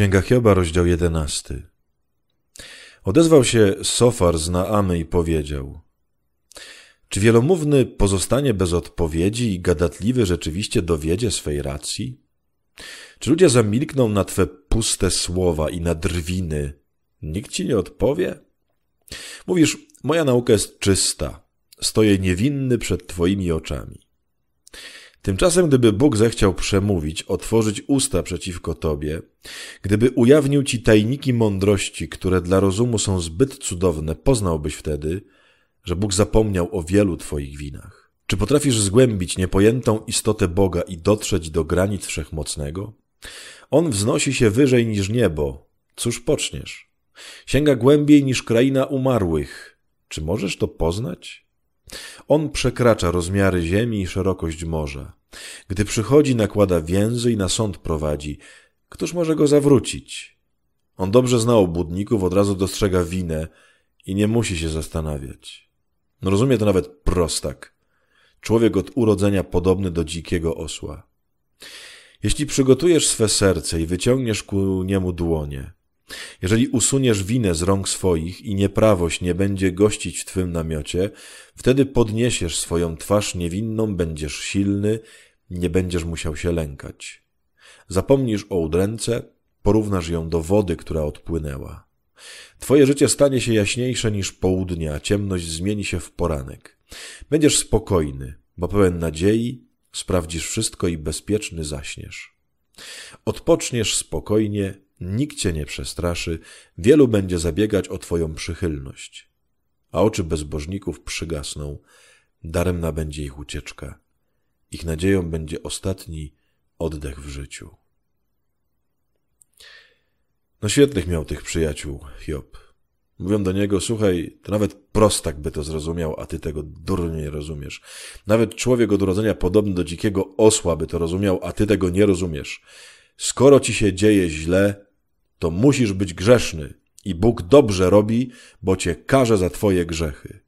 Księga Hioba, rozdział 11. Odezwał się Sofar z Naamy i powiedział: Czy wielomówny pozostanie bez odpowiedzi i gadatliwy rzeczywiście dowiedzie swej racji? Czy ludzie zamilkną na twe puste słowa i na drwiny? Nikt ci nie odpowie? Mówisz, moja nauka jest czysta, stoję niewinny przed twoimi oczami. Tymczasem, gdyby Bóg zechciał przemówić, otworzyć usta przeciwko Tobie, gdyby ujawnił Ci tajniki mądrości, które dla rozumu są zbyt cudowne, poznałbyś wtedy, że Bóg zapomniał o wielu Twoich winach. Czy potrafisz zgłębić niepojętą istotę Boga i dotrzeć do granic wszechmocnego? On wznosi się wyżej niż niebo. Cóż poczniesz? Sięga głębiej niż kraina umarłych. Czy możesz to poznać? On przekracza rozmiary ziemi i szerokość morza. Gdy przychodzi, nakłada więzy i na sąd prowadzi. Któż może go zawrócić? On dobrze zna obłudników, od razu dostrzega winę i nie musi się zastanawiać. No rozumie to nawet prostak. Człowiek od urodzenia podobny do dzikiego osła. Jeśli przygotujesz swe serce i wyciągniesz ku niemu dłonie, jeżeli usuniesz winę z rąk swoich i nieprawość nie będzie gościć w twym namiocie, wtedy podniesiesz swoją twarz niewinną, będziesz silny, nie będziesz musiał się lękać. Zapomnisz o udręce, porównasz ją do wody, która odpłynęła. Twoje życie stanie się jaśniejsze niż południa, a ciemność zmieni się w poranek. Będziesz spokojny, bo pełen nadziei, sprawdzisz wszystko i bezpieczny zaśniesz. Odpoczniesz spokojnie, Nikt cię nie przestraszy, wielu będzie zabiegać o twoją przychylność. A oczy bezbożników przygasną, daremna będzie ich ucieczka. Ich nadzieją będzie ostatni oddech w życiu. No świetnych miał tych przyjaciół Hiob. Mówią do niego, słuchaj, to nawet prostak by to zrozumiał, a ty tego durnie nie rozumiesz. Nawet człowiek od urodzenia podobny do dzikiego osła by to rozumiał, a ty tego nie rozumiesz. Skoro ci się dzieje źle, to musisz być grzeszny i Bóg dobrze robi, bo cię karze za twoje grzechy.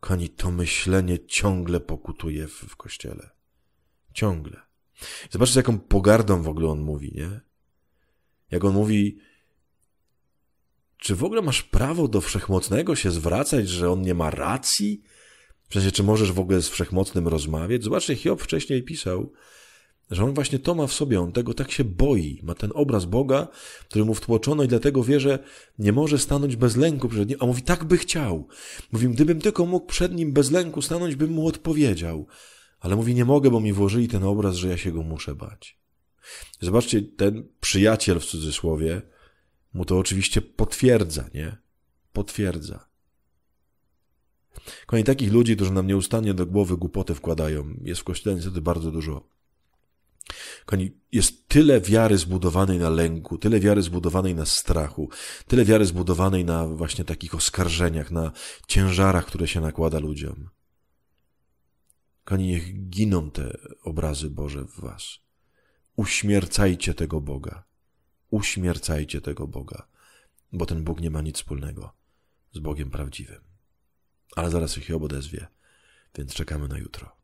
Kani, to myślenie ciągle pokutuje w, w kościele. Ciągle. Zobaczcie, jaką pogardą w ogóle on mówi, nie? Jak on mówi, czy w ogóle masz prawo do wszechmocnego się zwracać, że on nie ma racji? W sensie, czy możesz w ogóle z wszechmocnym rozmawiać? Zobaczcie, Hiob wcześniej pisał, że on właśnie to ma w sobie, on tego tak się boi, ma ten obraz Boga, który mu wtłoczono i dlatego wie, że nie może stanąć bez lęku przed nim, a mówi, tak by chciał. Mówi, gdybym tylko mógł przed nim bez lęku stanąć, bym mu odpowiedział. Ale mówi, nie mogę, bo mi włożyli ten obraz, że ja się go muszę bać. Zobaczcie, ten przyjaciel w cudzysłowie mu to oczywiście potwierdza, nie? Potwierdza. Kochani, takich ludzi, którzy nam nieustannie do głowy głupoty wkładają, jest w kościele niestety bardzo dużo. Kochani, jest tyle wiary zbudowanej na lęku, tyle wiary zbudowanej na strachu, tyle wiary zbudowanej na właśnie takich oskarżeniach, na ciężarach, które się nakłada ludziom. Kochani, niech giną te obrazy Boże w Was. Uśmiercajcie tego Boga. Uśmiercajcie tego Boga, bo ten Bóg nie ma nic wspólnego z Bogiem prawdziwym. Ale zaraz się odezwie, więc czekamy na jutro.